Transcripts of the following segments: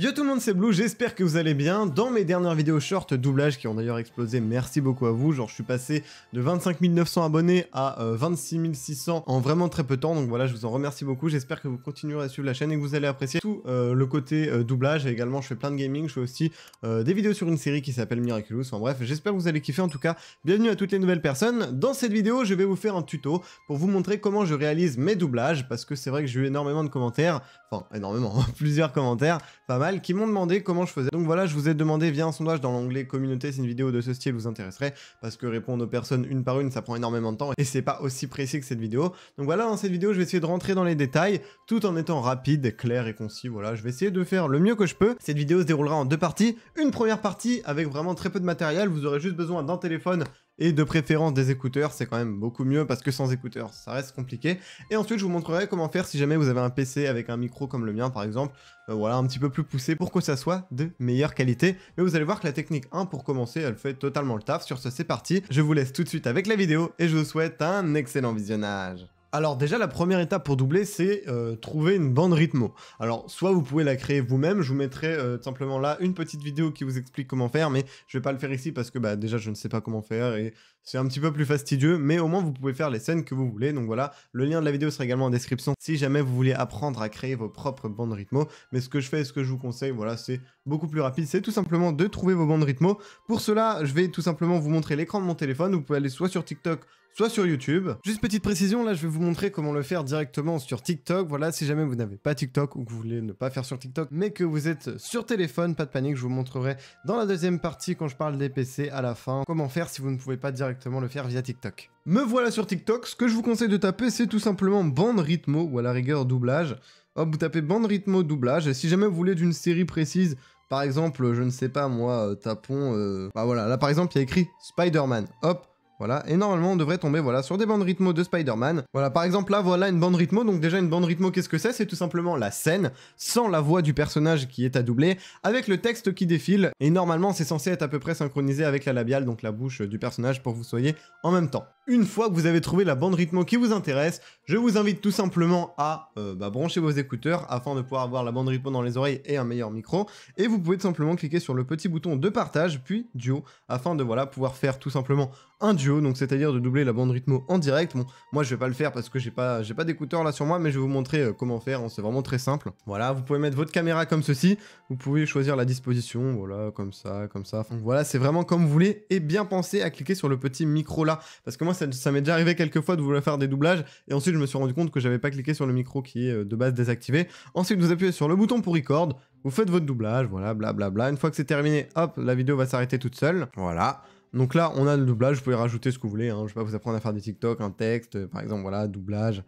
Yo tout le monde, c'est Blue, j'espère que vous allez bien. Dans mes dernières vidéos short doublage qui ont d'ailleurs explosé, merci beaucoup à vous. Genre, je suis passé de 25 900 abonnés à 26 euh, 600 en vraiment très peu de temps. Donc voilà, je vous en remercie beaucoup. J'espère que vous continuerez à suivre la chaîne et que vous allez apprécier tout euh, le côté euh, doublage. Et également, je fais plein de gaming. Je fais aussi des vidéos sur une série qui s'appelle Miraculous. En bref, j'espère que vous allez kiffer. En tout cas, bienvenue à toutes les nouvelles personnes. Dans cette vidéo, je vais vous faire un tuto pour vous montrer comment je réalise mes doublages. Parce que c'est vrai que j'ai eu énormément de commentaires. Enfin, énormément, plusieurs commentaires, pas mal qui m'ont demandé comment je faisais. Donc voilà, je vous ai demandé via un sondage dans l'onglet communauté si une vidéo de ce style vous intéresserait, parce que répondre aux personnes une par une, ça prend énormément de temps, et c'est pas aussi précis que cette vidéo. Donc voilà, dans cette vidéo, je vais essayer de rentrer dans les détails, tout en étant rapide, clair et concis, voilà, je vais essayer de faire le mieux que je peux. Cette vidéo se déroulera en deux parties. Une première partie avec vraiment très peu de matériel, vous aurez juste besoin d'un téléphone et de préférence des écouteurs, c'est quand même beaucoup mieux parce que sans écouteurs, ça reste compliqué. Et ensuite, je vous montrerai comment faire si jamais vous avez un PC avec un micro comme le mien par exemple, euh, voilà, un petit peu plus poussé pour que ça soit de meilleure qualité. Mais vous allez voir que la technique 1 pour commencer, elle fait totalement le taf. Sur ce, c'est parti. Je vous laisse tout de suite avec la vidéo et je vous souhaite un excellent visionnage alors déjà la première étape pour doubler c'est euh, trouver une bande rythmo. Alors soit vous pouvez la créer vous-même, je vous mettrai euh, simplement là une petite vidéo qui vous explique comment faire mais je vais pas le faire ici parce que bah, déjà je ne sais pas comment faire et c'est un petit peu plus fastidieux, mais au moins vous pouvez faire les scènes que vous voulez. Donc voilà, le lien de la vidéo sera également en description si jamais vous voulez apprendre à créer vos propres bandes rythmo. Mais ce que je fais ce que je vous conseille, voilà, c'est beaucoup plus rapide. C'est tout simplement de trouver vos bandes rythmo. Pour cela, je vais tout simplement vous montrer l'écran de mon téléphone. Vous pouvez aller soit sur TikTok, soit sur YouTube. Juste petite précision, là je vais vous montrer comment le faire directement sur TikTok. Voilà, si jamais vous n'avez pas TikTok ou que vous voulez ne pas faire sur TikTok, mais que vous êtes sur téléphone, pas de panique, je vous montrerai dans la deuxième partie quand je parle des PC à la fin, comment faire si vous ne pouvez pas directement le faire via TikTok. Me voilà sur TikTok, ce que je vous conseille de taper c'est tout simplement bande rythmo ou à la rigueur doublage. Hop, vous tapez bande rythmo doublage, et si jamais vous voulez d'une série précise, par exemple, je ne sais pas moi, euh, tapons... Euh, bah voilà, là par exemple il y a écrit Spider-Man. Hop, voilà, et normalement on devrait tomber voilà, sur des bandes rythmo de Spider-Man. Voilà, par exemple là, voilà une bande rythmo. Donc déjà une bande rythmo, qu'est-ce que c'est C'est tout simplement la scène, sans la voix du personnage qui est à doubler, avec le texte qui défile. Et normalement c'est censé être à peu près synchronisé avec la labiale, donc la bouche du personnage pour vous soyez en même temps une fois que vous avez trouvé la bande rythmo qui vous intéresse, je vous invite tout simplement à euh, bah, brancher vos écouteurs afin de pouvoir avoir la bande rythmo dans les oreilles et un meilleur micro. Et vous pouvez tout simplement cliquer sur le petit bouton de partage puis duo afin de voilà pouvoir faire tout simplement un duo, donc c'est-à-dire de doubler la bande rythmo en direct. Bon, moi je vais pas le faire parce que j'ai pas, j'ai pas d'écouteurs là sur moi, mais je vais vous montrer euh, comment faire. Hein, c'est vraiment très simple. Voilà, vous pouvez mettre votre caméra comme ceci. Vous pouvez choisir la disposition, voilà, comme ça, comme ça. voilà, c'est vraiment comme vous voulez. Et bien penser à cliquer sur le petit micro là, parce que moi ça, m'est déjà arrivé quelques fois de vouloir faire des doublages, et ensuite je me suis rendu compte que j'avais pas cliqué sur le micro qui est euh, de base désactivé. Ensuite, vous appuyez sur le bouton pour record, vous faites votre doublage, voilà, blablabla. Une fois que c'est terminé, hop, la vidéo va s'arrêter toute seule, voilà. Donc là, on a le doublage, vous pouvez rajouter ce que vous voulez, hein. je vais pas vous apprendre à faire des TikTok, un texte, par exemple, voilà, doublage,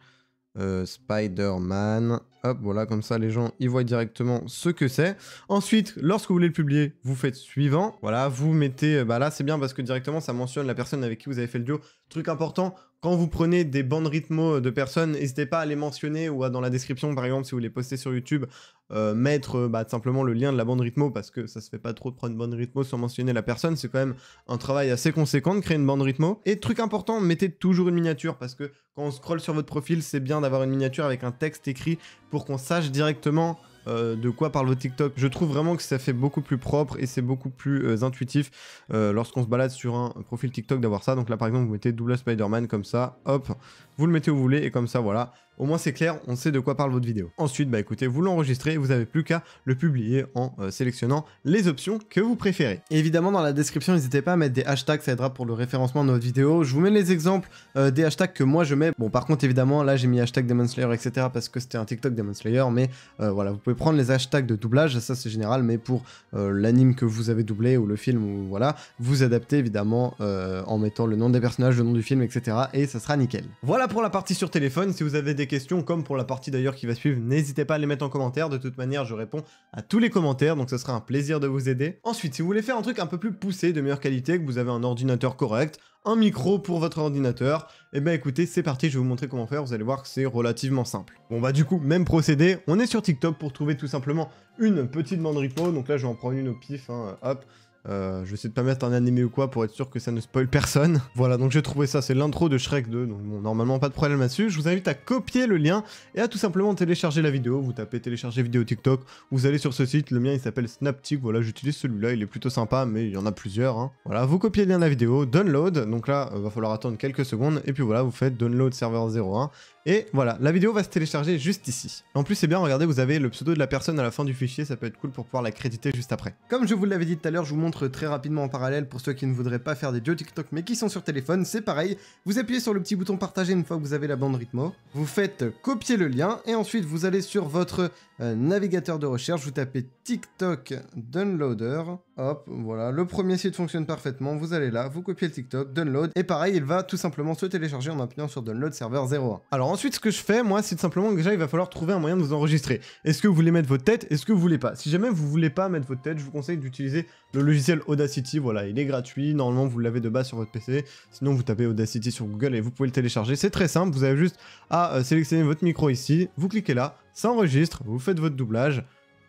euh, Spider-Man. Hop, voilà, comme ça les gens ils voient directement ce que c'est. Ensuite, lorsque vous voulez le publier, vous faites suivant. Voilà, vous mettez, euh, bah là c'est bien parce que directement ça mentionne la personne avec qui vous avez fait le duo. Truc important, quand vous prenez des bandes rythmo de personnes, n'hésitez pas à les mentionner ou à, dans la description, par exemple, si vous les postez sur YouTube, euh, mettre euh, bah, simplement le lien de la bande rythmo parce que ça se fait pas trop de prendre une bande rythmo sans mentionner la personne. C'est quand même un travail assez conséquent de créer une bande rythmo. Et truc important, mettez toujours une miniature parce que quand on scrolle sur votre profil, c'est bien d'avoir une miniature avec un texte écrit pour qu'on sache directement euh, de quoi parle votre TikTok. Je trouve vraiment que ça fait beaucoup plus propre et c'est beaucoup plus euh, intuitif euh, lorsqu'on se balade sur un profil TikTok d'avoir ça. Donc là, par exemple, vous mettez double Spider-Man comme ça, hop, vous le mettez où vous voulez et comme ça, voilà, au moins c'est clair, on sait de quoi parle votre vidéo. Ensuite, bah écoutez, vous l'enregistrez, vous n'avez plus qu'à le publier en euh, sélectionnant les options que vous préférez. évidemment, dans la description, n'hésitez pas à mettre des hashtags, ça aidera pour le référencement de votre vidéo. Je vous mets les exemples euh, des hashtags que moi je mets. Bon, par contre, évidemment, là j'ai mis hashtag Demon Slayer, etc. parce que c'était un TikTok Demon Slayer, mais euh, voilà, vous pouvez prendre les hashtags de doublage, ça c'est général, mais pour l'anime que vous avez doublé ou le film, ou voilà, vous adaptez évidemment en mettant le nom des personnages, le nom du film, etc. Et ça sera nickel. Voilà pour la partie sur téléphone. Si vous avez des questions, comme pour la partie d'ailleurs qui va suivre, n'hésitez pas à les mettre en commentaire. De toute manière, je réponds à tous les commentaires, donc ce sera un plaisir de vous aider. Ensuite, si vous voulez faire un truc un peu plus poussé, de meilleure qualité, que vous avez un ordinateur correct, un micro pour votre ordinateur. Et eh ben écoutez, c'est parti, je vais vous montrer comment faire, vous allez voir que c'est relativement simple. Bon bah du coup, même procédé, on est sur TikTok pour trouver tout simplement une petite bande repo. Donc là, je vais en prendre une au pif, hein, hop. Euh, je vais essayer de pas mettre un animé ou quoi pour être sûr que ça ne spoil personne. Voilà, donc j'ai trouvé ça, c'est l'intro de Shrek 2, donc normalement pas de problème là-dessus. Je vous invite à copier le lien et à tout simplement télécharger la vidéo. Vous tapez télécharger vidéo TikTok, vous allez sur ce site, le mien il s'appelle SnapTik. voilà, j'utilise celui-là, il est plutôt sympa, mais il y en a plusieurs. Hein. Voilà, vous copiez le lien de la vidéo, download, donc là, il euh, va falloir attendre quelques secondes, et puis voilà, vous faites download serveur 01, et voilà, la vidéo va se télécharger juste ici. En plus, c'est bien, regardez, vous avez le pseudo de la personne à la fin du fichier, ça peut être cool pour pouvoir la créditer juste après. Comme je vous l'avais dit tout à l'heure, je vous montre très rapidement en parallèle pour ceux qui ne voudraient pas faire des jeux TikTok mais qui sont sur téléphone, c'est pareil. Vous appuyez sur le petit bouton partager une fois que vous avez la bande rythmo, vous faites copier le lien et ensuite vous allez sur votre euh, navigateur de recherche, vous tapez TikTok Downloader, hop, voilà, le premier site fonctionne parfaitement, vous allez là, vous copiez le TikTok, download, et pareil, il va tout simplement se télécharger en appuyant sur Download Server 01. Alors ensuite, ce que je fais, moi, c'est simplement que déjà, il va falloir trouver un moyen de vous enregistrer. Est-ce que vous voulez mettre votre tête Est-ce que vous voulez pas Si jamais vous voulez pas mettre votre tête, je vous conseille d'utiliser le logiciel Audacity. Voilà, il est gratuit. Normalement, vous l'avez de base sur votre PC. Sinon, vous tapez Audacity sur Google et vous pouvez le télécharger. C'est très simple. Vous avez juste à euh, sélectionner votre micro ici. Vous cliquez là, ça enregistre. Vous faites votre doublage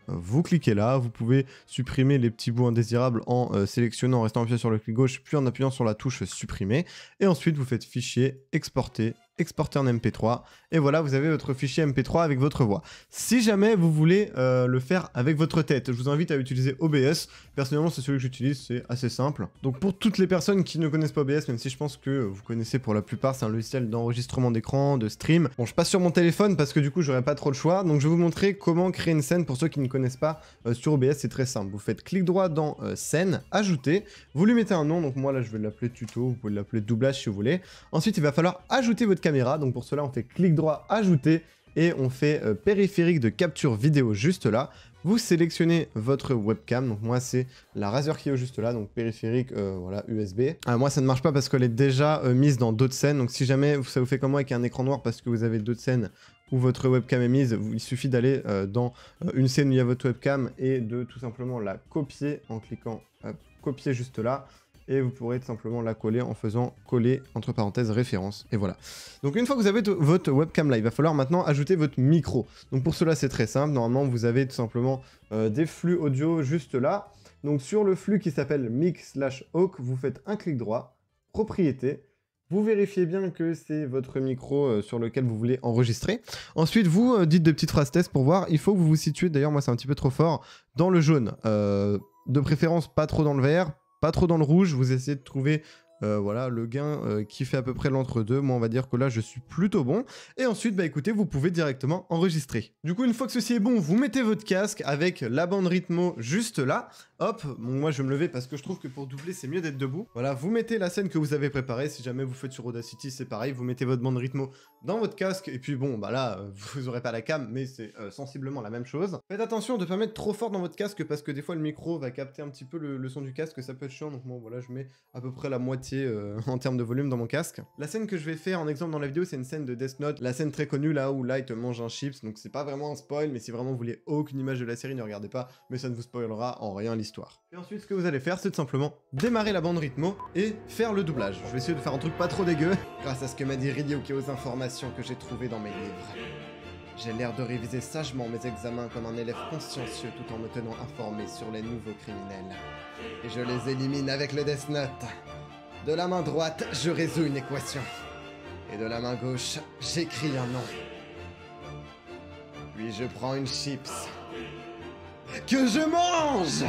vous cliquez là, vous pouvez supprimer les petits bouts indésirables en euh, sélectionnant, en restant appuyé sur le clic gauche, puis en appuyant sur la touche supprimer. Et ensuite, vous faites fichier, exporter exporter en MP3. Et voilà, vous avez votre fichier MP3 avec votre voix. Si jamais vous voulez euh, le faire avec votre tête, je vous invite à utiliser OBS. Personnellement, c'est celui que j'utilise, c'est assez simple. Donc pour toutes les personnes qui ne connaissent pas OBS, même si je pense que vous connaissez pour la plupart, c'est un logiciel d'enregistrement d'écran, de stream. Bon, je passe sur mon téléphone parce que du coup, j'aurais pas trop le choix. Donc je vais vous montrer comment créer une scène pour ceux qui ne connaissent pas euh, sur OBS, c'est très simple. Vous faites clic droit dans euh, scène, ajouter, vous lui mettez un nom, donc moi là je vais l'appeler tuto, vous pouvez l'appeler doublage si vous voulez. Ensuite, il va falloir ajouter votre caméra donc pour cela, on fait clic droit, ajouter et on fait euh, périphérique de capture vidéo juste là. Vous sélectionnez votre webcam, donc moi c'est la Razer Kio juste là, donc périphérique euh, voilà, USB. Euh, moi ça ne marche pas parce qu'elle est déjà mise dans d'autres scènes, donc si jamais ça vous fait comme moi avec un écran noir parce que vous avez d'autres scènes où votre webcam est mise, il suffit d'aller dans une scène où il y a votre webcam et de tout simplement la copier en cliquant copier juste là et vous pourrez tout simplement la coller en faisant coller entre parenthèses référence et voilà. Donc une fois que vous avez votre webcam là, il va falloir maintenant ajouter votre micro. Donc pour cela c'est très simple, normalement vous avez tout simplement euh, des flux audio juste là. Donc sur le flux qui s'appelle mix slash hawk, vous faites un clic droit, propriété, vous vérifiez bien que c'est votre micro euh, sur lequel vous voulez enregistrer. Ensuite, vous euh, dites des petites phrases test pour voir. Il faut que vous vous situez, d'ailleurs moi c'est un petit peu trop fort, dans le jaune. de préférence pas trop dans le vert, pas trop dans le rouge, vous essayez de trouver euh, voilà, le gain euh, qui fait à peu près l'entre-deux. Moi, on va dire que là, je suis plutôt bon. Et ensuite, bah écoutez, vous pouvez directement enregistrer. Du coup, une fois que ceci est bon, vous mettez votre casque avec la bande rythmo juste là. Hop, bon, moi je vais me lever parce que je trouve que pour doubler c'est mieux d'être debout. Voilà, vous mettez la scène que vous avez préparée, si jamais vous faites sur Audacity c'est pareil, vous mettez votre bande rythmo dans votre casque, et puis bon, bah là, euh, vous aurez pas la cam, mais c'est euh, sensiblement la même chose. Faites attention de ne pas mettre trop fort dans votre casque parce que des fois le micro va capter un petit peu le, son du casque, ça peut être chiant, donc bon voilà, je mets à peu près la moitié euh, en termes de volume dans mon casque. La scène que je vais faire en exemple dans la vidéo c'est une scène de Death Note, la scène très connue là où Light mange un chips, donc c'est pas vraiment un spoil, mais si vraiment vous voulez aucune image de la série, ne regardez pas, mais ça ne vous spoilera en rien l'histoire et ensuite, ce que vous allez faire, c'est tout simplement démarrer la bande rythmo et faire le doublage. Je vais essayer de faire un truc pas trop dégueu, grâce à ce que m'a dit Ridio et aux informations que j'ai trouvées dans mes livres. J'ai l'air de réviser sagement mes examens comme un élève consciencieux tout en me tenant informé sur les nouveaux criminels. Et je les élimine avec le Death Note. De la main droite, je résous une équation. Et de la main gauche, j'écris un nom. Puis je prends une chips. Que je mange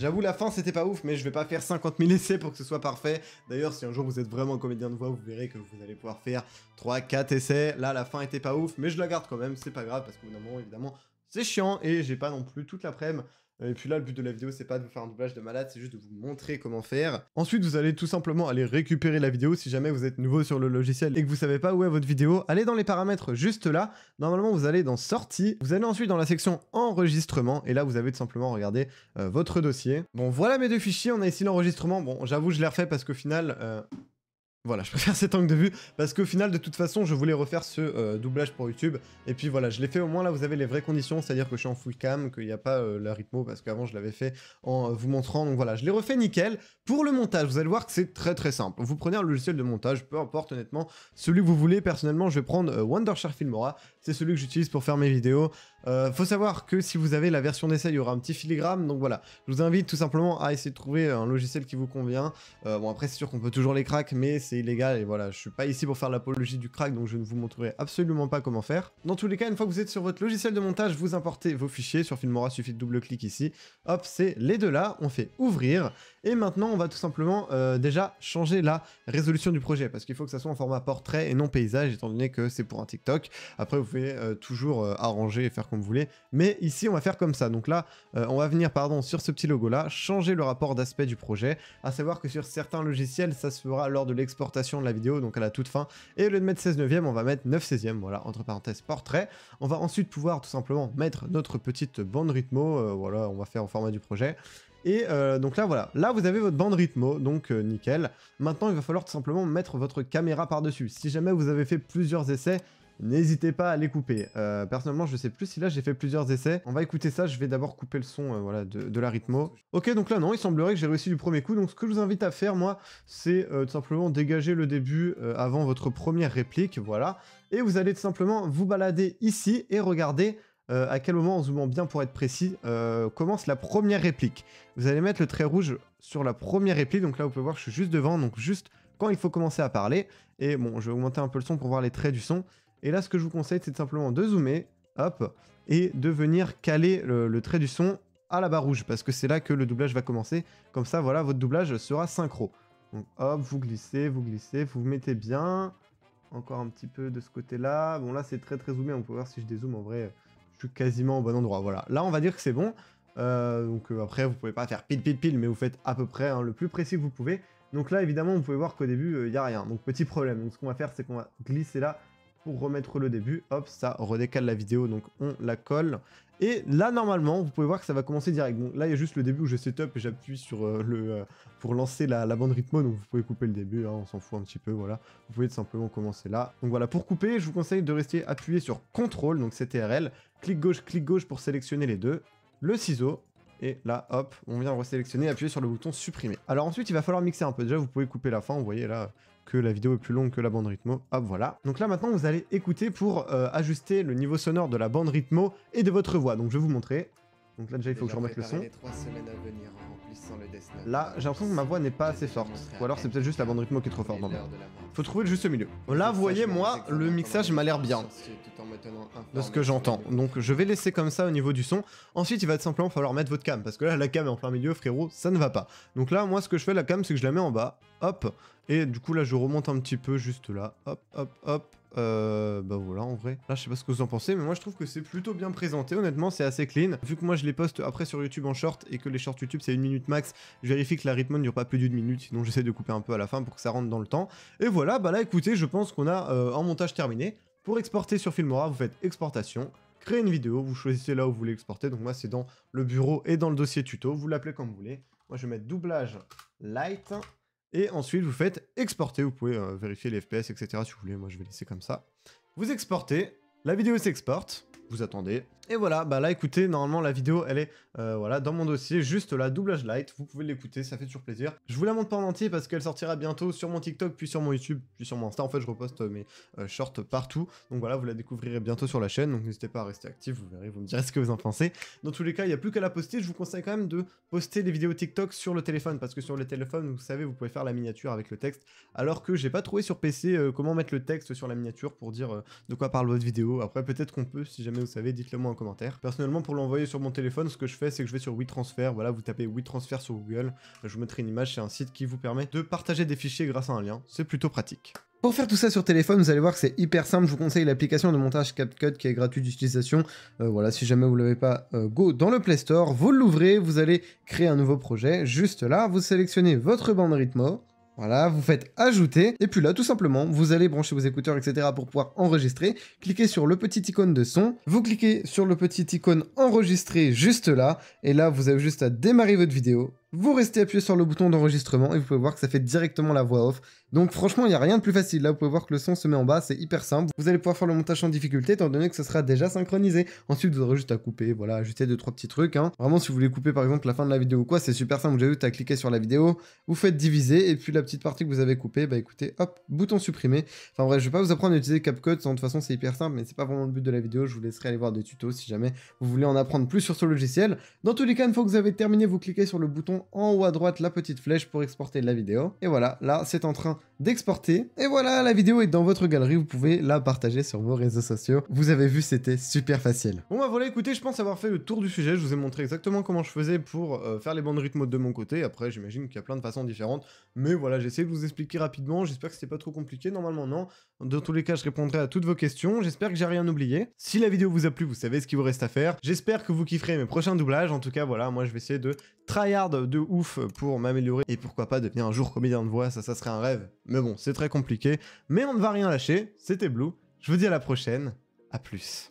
J'avoue, la fin, c'était pas ouf, mais je vais pas faire 50 000 essais pour que ce soit parfait. D'ailleurs, si un jour vous êtes vraiment comédien de voix, vous verrez que vous allez pouvoir faire 3, 4 essais. Là, la fin était pas ouf, mais je la garde quand même, c'est pas grave, parce que moment, évidemment, c'est chiant, et j'ai pas non plus toute la midi et puis là, le but de la vidéo, c'est pas de vous faire un doublage de malade, c'est juste de vous montrer comment faire. Ensuite, vous allez tout simplement aller récupérer la vidéo si jamais vous êtes nouveau sur le logiciel et que vous savez pas où est votre vidéo. Allez dans les paramètres juste là. Normalement, vous allez dans sortie. Vous allez ensuite dans la section enregistrement et là, vous avez tout simplement regardé euh, votre dossier. Bon, voilà mes deux fichiers. On a ici l'enregistrement. Bon, j'avoue, je l'ai refait parce qu'au final, euh, voilà, je préfère cet angle de vue parce qu'au final, de toute façon, je voulais refaire ce euh, doublage pour YouTube. Et puis voilà, je l'ai fait au moins là, vous avez les vraies conditions, c'est-à-dire que je suis en full cam, qu'il n'y a pas euh, la rythmo parce qu'avant, je l'avais fait en euh, vous montrant. Donc voilà, je l'ai refait nickel. Pour le montage, vous allez voir que c'est très très simple. Vous prenez un logiciel de montage, peu importe honnêtement, celui que vous voulez. Personnellement, je vais prendre Wondershare Filmora. C'est celui que j'utilise pour faire mes vidéos. Euh, faut savoir que si vous avez la version d'essai, il y aura un petit filigrane. Donc voilà, je vous invite tout simplement à essayer de trouver un logiciel qui vous convient. Euh, bon après c'est sûr qu'on peut toujours les cracks, mais c'est illégal et voilà, je suis pas ici pour faire l'apologie du crack, donc je ne vous montrerai absolument pas comment faire. Dans tous les cas, une fois que vous êtes sur votre logiciel de montage, vous importez vos fichiers sur Filmora, suffit de double clic ici. Hop, c'est les deux là. On fait ouvrir et maintenant, on va tout simplement euh, déjà changer la résolution du projet, parce qu'il faut que ça soit en format portrait et non paysage, étant donné que c'est pour un TikTok. Après, vous pouvez euh, toujours euh, arranger et faire comme vous voulez, mais ici, on va faire comme ça. Donc là, on va venir, pardon, sur ce petit logo-là, changer le rapport d'aspect du projet, à savoir que sur certains logiciels, ça se fera lors de l'exportation de la vidéo, donc à la toute fin, et au lieu de mettre 16 9e on va mettre 9 16e, voilà, entre parenthèses, portrait. On va ensuite pouvoir tout simplement mettre notre petite bande rythmo, voilà, on va faire au format du projet, et euh, donc là, voilà. Là, vous avez votre bande rythmo, donc euh, nickel. Maintenant, il va falloir tout simplement mettre votre caméra par-dessus. Si jamais vous avez fait plusieurs essais, n'hésitez pas à les couper. Euh, personnellement, je sais plus si là, j'ai fait plusieurs essais. On va écouter ça, je vais d'abord couper le son voilà, de, de, la rythmo. Ok, donc là, non, il semblerait que j'ai réussi du premier coup. Donc ce que je vous invite à faire, moi, c'est tout simplement dégager le début avant votre première réplique, voilà. Et vous allez tout simplement vous balader ici et regarder euh, à quel moment, en zoomant bien pour être précis, euh, commence la première réplique. Vous allez mettre le trait rouge sur la première réplique, donc là vous pouvez voir je suis juste devant, donc juste quand il faut commencer à parler. Et bon, je vais augmenter un peu le son pour voir les traits du son. Et là ce que je vous conseille c'est simplement de zoomer, hop, et de venir caler le, trait du son à la barre rouge, parce que c'est là que le doublage va commencer. Comme ça, voilà, votre doublage sera synchro. Donc hop, vous glissez, vous glissez, vous, vous mettez bien. Encore un petit peu de ce côté-là. Bon là c'est très très zoomé, on peut voir si je dézoome en vrai quasiment au bon endroit. Voilà, là on va dire que c'est bon. Euh, donc euh, après vous pouvez pas faire pile pile pile, mais vous faites à peu près hein, le plus précis que vous pouvez. Donc là évidemment vous pouvez voir qu'au début euh, il n'y a rien, donc petit problème. Donc ce qu'on va faire c'est qu'on va glisser là pour remettre le début, hop, ça redécale la vidéo, donc on la colle. Et là, normalement, vous pouvez voir que ça va commencer direct. Donc là, il y a juste le début où je setup et j'appuie sur euh, le... Euh, pour lancer la, bande rythmo, donc vous pouvez couper le début, hein, on s'en fout un petit peu, voilà. Vous pouvez simplement commencer là. Donc voilà, pour couper, je vous conseille de rester appuyé sur CTRL, donc CTRL, clic gauche, clic gauche pour sélectionner les deux, le ciseau, et là, hop, on vient sélectionner appuyer sur le bouton supprimer. Alors ensuite, il va falloir mixer un peu. Déjà, vous pouvez couper la fin, vous voyez là, la vidéo est plus longue que la bande rythmo. Hop, voilà. Donc là, maintenant, vous allez écouter pour euh, ajuster le niveau sonore de la bande rythmo et de votre voix. Donc je vais vous montrer. Donc là, déjà, il faut que je remette le son. Là, j'ai l'impression que ma voix n'est pas assez forte. Ou alors c'est peut-être juste la bande rythmo qui est trop forte. Faut trouver le juste milieu. Là, vous voyez, moi, le mixage m'a l'air bien. De ce que j'entends. Donc je vais laisser comme ça au niveau du son. Ensuite, il va simplement falloir mettre votre cam. Parce que là, la cam est en plein milieu, frérot, ça ne va pas. Donc là, moi, ce que je fais, la cam, c'est que je la mets en bas. Hop. Et du coup, là, je remonte un petit peu juste là. Hop, hop, hop euh, bah voilà en vrai. Là je sais pas ce que vous en pensez mais moi je trouve que c'est plutôt bien présenté honnêtement c'est assez clean. Vu que moi je les poste après sur YouTube en short et que les shorts YouTube c'est une minute max, je vérifie que la rythme ne dure pas plus d'une minute sinon j'essaie de couper un peu à la fin pour que ça rentre dans le temps. Et voilà bah là écoutez je pense qu'on a euh, un montage terminé. Pour exporter sur Filmora vous faites exportation, créer une vidéo, vous choisissez là où vous voulez exporter. Donc moi c'est dans le bureau et dans le dossier tuto, vous l'appelez comme vous voulez. Moi je vais mettre doublage light et ensuite, vous faites exporter. Vous pouvez euh, vérifier les FPS, etc. si vous voulez. Moi, je vais laisser comme ça. Vous exportez. La vidéo s'exporte vous attendez. Et voilà, bah là écoutez, normalement la vidéo elle est euh, voilà dans mon dossier, juste là, doublage light, vous pouvez l'écouter, ça fait toujours plaisir. Je vous la montre pas en entier parce qu'elle sortira bientôt sur mon TikTok, puis sur mon YouTube, puis sur mon Insta, en fait je reposte mes euh, shorts partout, donc voilà, vous la découvrirez bientôt sur la chaîne, donc n'hésitez pas à rester actif, vous verrez, vous me direz ce que vous en pensez. Dans tous les cas, il n'y a plus qu'à la poster, je vous conseille quand même de poster les vidéos TikTok sur le téléphone, parce que sur le téléphone, vous savez, vous pouvez faire la miniature avec le texte, alors que j'ai pas trouvé sur PC euh, comment mettre le texte sur la miniature pour dire de quoi parle votre vidéo, après peut-être qu'on peut si jamais vous savez, dites-le moi en commentaire. Personnellement, pour l'envoyer sur mon téléphone, ce que je fais, c'est que je vais sur WeTransfer. Voilà, vous tapez WeTransfer sur Google. Je vous mettrai une image, c'est un site qui vous permet de partager des fichiers grâce à un lien. C'est plutôt pratique. Pour faire tout ça sur téléphone, vous allez voir que c'est hyper simple. Je vous conseille l'application de montage CapCut qui est gratuite d'utilisation. Euh, voilà, si jamais vous ne l'avez pas, euh, go dans le Play Store, vous l'ouvrez, vous allez créer un nouveau projet. Juste là, vous sélectionnez votre bande rythmo. Voilà, vous faites ajouter. Et puis là, tout simplement, vous allez brancher vos écouteurs, etc. pour pouvoir enregistrer. Cliquez sur le petit icône de son. Vous cliquez sur le petit icône enregistrer juste là. Et là, vous avez juste à démarrer votre vidéo vous restez appuyé sur le bouton d'enregistrement et vous pouvez voir que ça fait directement la voix off. Donc franchement, il n'y a rien de plus facile. Là, vous pouvez voir que le son se met en bas, c'est hyper simple. Vous allez pouvoir faire le montage sans difficulté étant donné que ce sera déjà synchronisé. Ensuite, vous aurez juste à couper, voilà, ajouter deux trois petits trucs. Hein. Vraiment, si vous voulez couper par exemple la fin de la vidéo ou quoi, c'est super simple. Vous avez vu, as cliqué sur la vidéo, vous faites diviser et puis la petite partie que vous avez coupée, bah écoutez, hop, bouton supprimer. Enfin bref, je vais pas vous apprendre à utiliser CapCut, hein. de toute façon c'est hyper simple, mais c'est pas vraiment le but de la vidéo. Je vous laisserai aller voir des tutos si jamais vous voulez en apprendre plus sur ce logiciel. Dans tous les cas, une fois que vous avez terminé, vous cliquez sur le bouton en haut à droite la petite flèche pour exporter la vidéo. Et voilà, là c'est en train d'exporter. Et voilà, la vidéo est dans votre galerie, vous pouvez la partager sur vos réseaux sociaux. Vous avez vu, c'était super facile. Bon bah voilà, écoutez, je pense avoir fait le tour du sujet. Je vous ai montré exactement comment je faisais pour euh, faire les bandes rythmo de mon côté. Après, j'imagine qu'il y a plein de façons différentes. Mais voilà, j'ai essayé de vous expliquer rapidement. J'espère que c'était pas trop compliqué. Normalement, non. Dans tous les cas, je répondrai à toutes vos questions. J'espère que j'ai rien oublié. Si la vidéo vous a plu, vous savez ce qu'il vous reste à faire. J'espère que vous kifferez mes prochains doublages. En tout cas, voilà, moi je vais essayer de tryhard de ouf pour m'améliorer et pourquoi pas devenir un jour comédien de voix, ça, ça serait un rêve. Mais bon, c'est très compliqué. Mais on ne va rien lâcher, c'était Blue. Je vous dis à la prochaine, à plus.